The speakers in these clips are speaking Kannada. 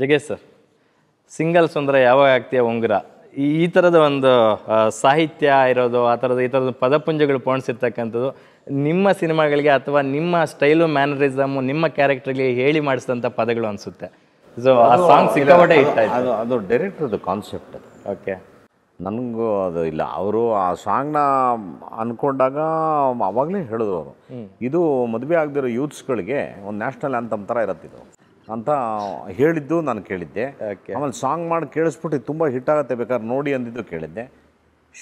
ಜಗೇಶ್ ಸರ್ ಸಿಂಗಲ್ಸ್ ಅಂದರೆ ಯಾವಾಗ ಆಗ್ತೀಯ ಉಂಗುರ ಈ ಥರದ ಒಂದು ಸಾಹಿತ್ಯ ಇರೋದು ಆ ಥರದ ಈ ಥರದ ಪದಪುಂಜಗಳು ಪೋಣಿಸಿರ್ತಕ್ಕಂಥದ್ದು ನಿಮ್ಮ ಸಿನಿಮಾಗಳಿಗೆ ಅಥವಾ ನಿಮ್ಮ ಸ್ಟೈಲು ಮ್ಯಾನರಿಸಮು ನಿಮ್ಮ ಕ್ಯಾರೆಕ್ಟರ್ಗೆ ಹೇಳಿ ಮಾಡಿಸಿದಂಥ ಪದಗಳು ಅನಿಸುತ್ತೆ ಸೊ ಆ ಸಾಂಗ್ ಸಿಕ್ಕಾಪಟ್ಟೆ ಇಷ್ಟ ಅದು ಅದು ಕಾನ್ಸೆಪ್ಟ್ ಅದು ಓಕೆ ನನಗೂ ಅದು ಇಲ್ಲ ಅವರು ಆ ಸಾಂಗ್ನ ಅಂದ್ಕೊಂಡಾಗ ಅವಾಗಲೇ ಹೇಳಿದ್ರು ಅವರು ಇದು ಮದುವೆ ಆಗದಿರೋ ಯೂತ್ಸ್ಗಳಿಗೆ ಒಂದು ನ್ಯಾಷನಲ್ ಅಂತಮ್ ಥರ ಇರುತ್ತೆ ಅಂತ ಹೇಳಿದ್ದು ನಾನು ಕೇಳಿದ್ದೆ ಆಮೇಲೆ ಸಾಂಗ್ ಮಾಡಿ ಕೇಳಿಸ್ಬಿಟ್ಟು ತುಂಬ ಹಿಟ್ ಆಗುತ್ತೆ ಬೇಕಾದ್ರೆ ನೋಡಿ ಅಂದಿದ್ದು ಕೇಳಿದ್ದೆ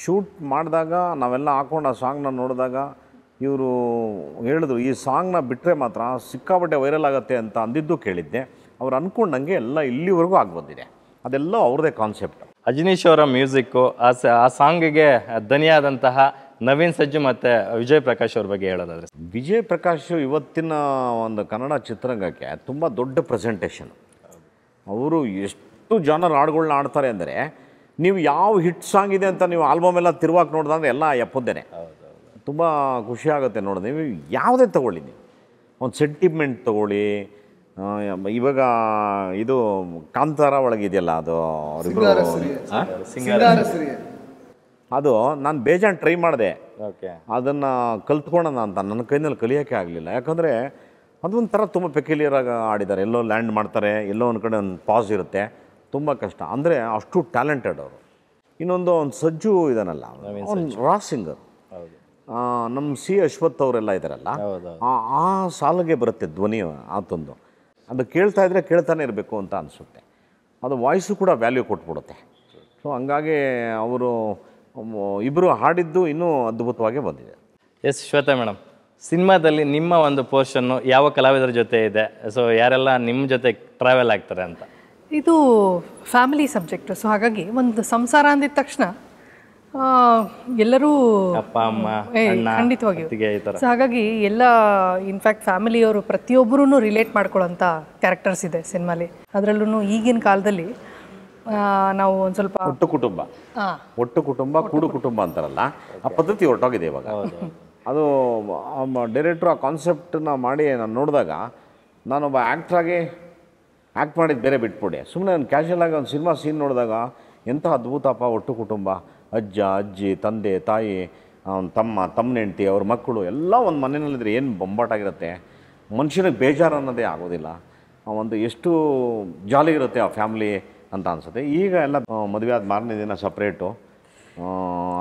ಶೂಟ್ ಮಾಡಿದಾಗ ನಾವೆಲ್ಲ ಹಾಕೊಂಡು ಆ ಸಾಂಗ್ನ ನೋಡಿದಾಗ ಇವರು ಹೇಳಿದ್ರು ಈ ಸಾಂಗ್ನ ಬಿಟ್ಟರೆ ಮಾತ್ರ ಸಿಕ್ಕಾಪಟ್ಟೆ ವೈರಲ್ ಆಗುತ್ತೆ ಅಂತ ಅಂದಿದ್ದು ಕೇಳಿದ್ದೆ ಅವ್ರು ಅಂದ್ಕೊಂಡಂಗೆ ಎಲ್ಲ ಇಲ್ಲಿವರೆಗೂ ಆಗ್ಬಂದಿದೆ ಅದೆಲ್ಲ ಅವ್ರದೇ ಕಾನ್ಸೆಪ್ಟ್ ಅಜನೀಶ್ ಅವರ ಮ್ಯೂಸಿಕ್ಕು ಆ ಸಾಂಗಿಗೆ ಧನಿಯಾದಂತಹ ನವೀನ್ ಸಜ್ಜು ಮತ್ತು ವಿಜಯ್ ಪ್ರಕಾಶ್ ಅವ್ರ ಬಗ್ಗೆ ಹೇಳೋದಾದ್ರೆ ವಿಜಯ್ ಪ್ರಕಾಶ್ ಇವತ್ತಿನ ಒಂದು ಕನ್ನಡ ಚಿತ್ರರಂಗಕ್ಕೆ ತುಂಬ ದೊಡ್ಡ ಪ್ರೆಸೆಂಟೇಷನ್ ಅವರು ಎಷ್ಟು ಜಾನರ್ ಹಾಡುಗಳನ್ನ ಆಡ್ತಾರೆ ಅಂದರೆ ನೀವು ಯಾವ ಹಿಟ್ ಸಾಂಗ್ ಇದೆ ಅಂತ ನೀವು ಆಲ್ಬಮ್ ಎಲ್ಲ ನೋಡಿದ್ರೆ ನೋಡ್ದಂದ್ರೆ ಎಲ್ಲ ಎಪ್ಪುದೇನೆ ತುಂಬ ಖುಷಿ ಆಗುತ್ತೆ ನೋಡೋದು ನೀವು ಯಾವುದೇ ತೊಗೊಳ್ಳಿ ನೀವು ಒಂದು ಸೆಂಟಿಮೆಂಟ್ ತೊಗೊಳ್ಳಿ ಇವಾಗ ಇದು ಕಾಂತಾರ ಒಳಗಿದೆಯಲ್ಲ ಅದು ಅದು ನಾನು ಬೇಜಾನ್ ಟ್ರೈ ಮಾಡಿದೆ ಓಕೆ ಅದನ್ನು ಕಲ್ತ್ಕೊಳ್ಳೋಣ ಅಂತ ನನ್ನ ಕೈನಲ್ಲಿ ಕಲಿಯೋಕ್ಕೆ ಆಗಲಿಲ್ಲ ಯಾಕಂದರೆ ಅದೊಂದು ತುಂಬ ಪೆಕ್ಯುಲಿಯರ್ ಆಡಿದ್ದಾರೆ ಎಲ್ಲೋ ಲ್ಯಾಂಡ್ ಮಾಡ್ತಾರೆ ಎಲ್ಲೋ ಒಂದು ಕಡೆ ಒಂದು ಪಾಸ್ ಇರುತ್ತೆ ತುಂಬ ಕಷ್ಟ ಅಂದರೆ ಅಷ್ಟು ಟ್ಯಾಲೆಂಟೆಡ್ ಅವರು ಇನ್ನೊಂದು ಒಂದು ಸಜ್ಜು ಇದನ್ನಲ್ಲ ಒಂದು ರಾ ಸಿಂಗರ್ ನಮ್ಮ ಸಿ ಅಶ್ವಥ್ ಅವರೆಲ್ಲ ಇದ್ದಾರಲ್ಲ ಆ ಸಾಲಿಗೆ ಬರುತ್ತೆ ಧ್ವನಿ ಆತೊಂದು ಅದು ಕೇಳ್ತಾ ಇದ್ರೆ ಕೇಳ್ತಾನೆ ಇರಬೇಕು ಅಂತ ಅನಿಸುತ್ತೆ ಅದು ವಾಯ್ಸು ಕೂಡ ವ್ಯಾಲ್ಯೂ ಕೊಟ್ಬಿಡುತ್ತೆ ಸೊ ಹಂಗಾಗಿ ಅವರು ಇಬ್ಬರು ಹಾಡಿದ್ದು ಇನ್ನೂ ಅದ್ಭುತವಾಗಿ ಬಂದಿದೆ ಎಸ್ ಶ್ವೇತಾ ಮೇಡಮ್ ಸಿನಿಮಾದಲ್ಲಿ ನಿಮ್ಮ ಒಂದು ಪೋರ್ಷನ್ನು ಯಾವ ಕಲಾವಿದರ ಜೊತೆ ಇದೆ ಸೊ ಯಾರೆಲ್ಲ ನಿಮ್ಮ ಜೊತೆ ಟ್ರಾವೆಲ್ ಆಗ್ತಾರೆ ಅಂತ ಇದು ಫ್ಯಾಮಿಲಿ ಸಬ್ಜೆಕ್ಟ್ ಸೊ ಹಾಗಾಗಿ ಒಂದು ಸಂಸಾರ ಅಂದಿದ ತಕ್ಷಣ ಎಲ್ಲರೂ ಅಪ್ಪ ಅಮ್ಮ ಖಂಡಿತವಾಗಿ ಸೊ ಹಾಗಾಗಿ ಎಲ್ಲ ಇನ್ಫ್ಯಾಕ್ಟ್ ಫ್ಯಾಮಿಲಿಯವರು ಪ್ರತಿಯೊಬ್ಬರೂ ರಿಲೇಟ್ ಮಾಡ್ಕೊಳ್ಳೋಂಥ ಕ್ಯಾರೆಕ್ಟರ್ಸ್ ಇದೆ ಸಿನಿಮಾಲಿ ಅದರಲ್ಲೂ ಈಗಿನ ಕಾಲದಲ್ಲಿ ನಾವು ಒಂದು ಸ್ವಲ್ಪ ಒಟ್ಟು ಕುಟುಂಬ ಒಟ್ಟು ಕುಟುಂಬ ಕೂಡು ಕುಟುಂಬ ಅಂತಾರಲ್ಲ ಆ ಪದ್ಧತಿ ಹೊರಟೋಗಿದೆ ಇವಾಗ ಅದು ಡೈರೆಕ್ಟ್ರು ಆ ಕಾನ್ಸೆಪ್ಟನ್ನ ಮಾಡಿ ನಾನು ನೋಡಿದಾಗ ನಾನೊಬ್ಬ ಆ್ಯಕ್ಟ್ರಾಗಿ ಆ್ಯಕ್ಟ್ ಮಾಡಿದ್ದು ಬೇರೆ ಬಿಟ್ಬಿಡಿ ಸುಮ್ಮನೆ ನಾನು ಆಗಿ ಒಂದು ಸಿನಿಮಾ ಸೀನ್ ನೋಡಿದಾಗ ಎಂಥ ಅದ್ಭುತಪ್ಪ ಒಟ್ಟು ಕುಟುಂಬ ಅಜ್ಜ ಅಜ್ಜಿ ತಂದೆ ತಾಯಿ ಅವ್ನ ತಮ್ಮ ತಮ್ಮನ ಹೆಂಡತಿ ಅವ್ರ ಮಕ್ಕಳು ಎಲ್ಲ ಒಂದು ಮನೆಯಲ್ಲಿದ್ದರೆ ಏನು ಬೊಂಬಾಟಾಗಿರುತ್ತೆ ಮನುಷ್ಯನಿಗೆ ಬೇಜಾರು ಅನ್ನೋದೇ ಆಗೋದಿಲ್ಲ ಒಂದು ಎಷ್ಟು ಜಾಲಿ ಇರುತ್ತೆ ಆ ಫ್ಯಾಮ್ಲಿ ಅಂತ ಅನಿಸುತ್ತೆ ಈಗ ಎಲ್ಲ ಮದುವೆ ಆದ ಮಾರನೇ ದಿನ ಸಪ್ರೇಟು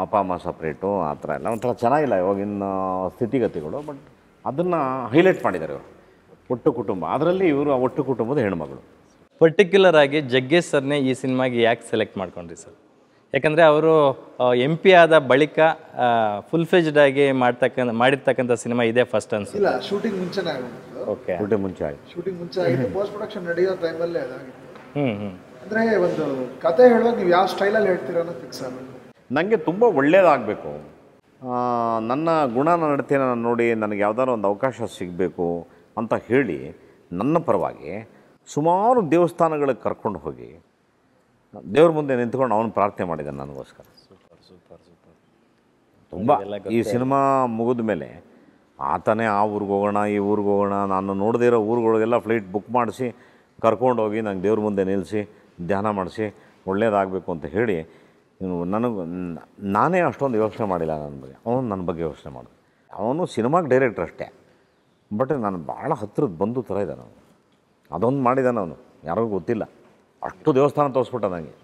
ಅಪ್ಪ ಅಮ್ಮ ಸಪ್ರೇಟು ಆ ಥರ ಎಲ್ಲ ಒಂಥರ ಚೆನ್ನಾಗಿಲ್ಲ ಇವಾಗಿನ ಸ್ಥಿತಿಗತಿಗಳು ಬಟ್ ಅದನ್ನು ಹೈಲೈಟ್ ಮಾಡಿದ್ದಾರೆ ಇವರು ಒಟ್ಟು ಕುಟುಂಬ ಅದರಲ್ಲಿ ಇವರು ಆ ಒಟ್ಟು ಕುಟುಂಬದ ಹೆಣ್ಮಗಳು ಪರ್ಟಿಕ್ಯುಲರ್ ಆಗಿ ಜಗ್ಗೇಶ್ ಸರ್ನೇ ಈ ಸಿನಿಮಾಗೆ ಯಾಕೆ ಸೆಲೆಕ್ಟ್ ಮಾಡ್ಕೊಂಡ್ರಿ ಸರ್ ಯಾಕಂದರೆ ಅವರು ಎಂ ಪಿ ಆದ ಬಳಿಕ ಫುಲ್ ಫೆಜ್ಡ್ ಆಗಿ ಮಾಡ್ತಕ್ಕ ಮಾಡಿರ್ತಕ್ಕಂಥ ಸಿನಿಮಾ ಇದೇ ಫಸ್ಟ್ ಅನ್ಸ್ ಇಲ್ಲ ಶೂಟಿಂಗ್ ಮುಂಚೆ ಓಕೆ ಶೂಟಿಂಗ್ ಮುಂಚೆ ಶೂಟಿಂಗ್ ಮುಂಚೆ ಪೋಸ್ಟ್ ಪ್ರೊಡಕ್ಷನ್ ನಡೆಯೋ ಟೈಮಲ್ಲೇ ಹ್ಞೂ ಹ್ಞೂ ಅಂದರೆ ಒಂದು ಕತೆ ಹೇಳುವಾಗ ನೀವು ಯಾವ ಸ್ಟೈಲಲ್ಲಿ ಹೇಳ್ತೀರ ಫಿಕ್ಸ್ ಆಗಬೇಕು ನನಗೆ ತುಂಬ ಒಳ್ಳೆಯದಾಗಬೇಕು ನನ್ನ ಗುಣ ನಾನು ನೋಡಿ ನನಗೆ ಯಾವ್ದಾದ್ರು ಒಂದು ಅವಕಾಶ ಸಿಗಬೇಕು ಅಂತ ಹೇಳಿ ನನ್ನ ಪರವಾಗಿ ಸುಮಾರು ದೇವಸ್ಥಾನಗಳಿಗೆ ಕರ್ಕೊಂಡು ಹೋಗಿ ದೇವ್ರ ಮುಂದೆ ನಿಂತ್ಕೊಂಡು ಅವನು ಪ್ರಾರ್ಥನೆ ಮಾಡಿದ್ದಾನೆ ನನಗೋಸ್ಕರ ಸೂಪರ್ ಸೂಪರ್ ಸೂಪರ್ ತುಂಬ ಈ ಸಿನಿಮಾ ಮುಗಿದ ಮೇಲೆ ಆತನೇ ಆ ಊರಿಗೆ ಹೋಗೋಣ ಈ ಊರಿಗೆ ಹೋಗೋಣ ನಾನು ನೋಡದೇ ಇರೋ ಊರುಗಳಿಗೆಲ್ಲ ಫ್ಲೈಟ್ ಬುಕ್ ಮಾಡಿಸಿ ಕರ್ಕೊಂಡು ಹೋಗಿ ನಂಗೆ ದೇವ್ರ ಮುಂದೆ ನಿಲ್ಲಿಸಿ ಧ್ಯಾನ ಮಾಡಿಸಿ ಒಳ್ಳೆಯದಾಗಬೇಕು ಅಂತ ಹೇಳಿ ನನಗೆ ನಾನೇ ಅಷ್ಟೊಂದು ಯೋಚನೆ ಮಾಡಿಲ್ಲ ನನ್ನ ಬಗ್ಗೆ ಅವನು ನನ್ನ ಬಗ್ಗೆ ಯೋಚನೆ ಮಾಡಿದೆ ಅವನು ಸಿನಿಮಾಗೆ ಡೈರೆಕ್ಟ್ರ್ ಅಷ್ಟೇ ಬಟ್ ನಾನು ಭಾಳ ಹತ್ತಿರದ ಬಂದು ಥರ ಇದ್ದಾನೆ ಅವನು ಅದೊಂದು ಮಾಡಿದ್ದಾನೆ ಅವನು ಯಾರಿಗೂ ಗೊತ್ತಿಲ್ಲ ಅಷ್ಟು ದೇವಸ್ಥಾನ ತೋರಿಸ್ಬಿಟ್ಟ ನನಗೆ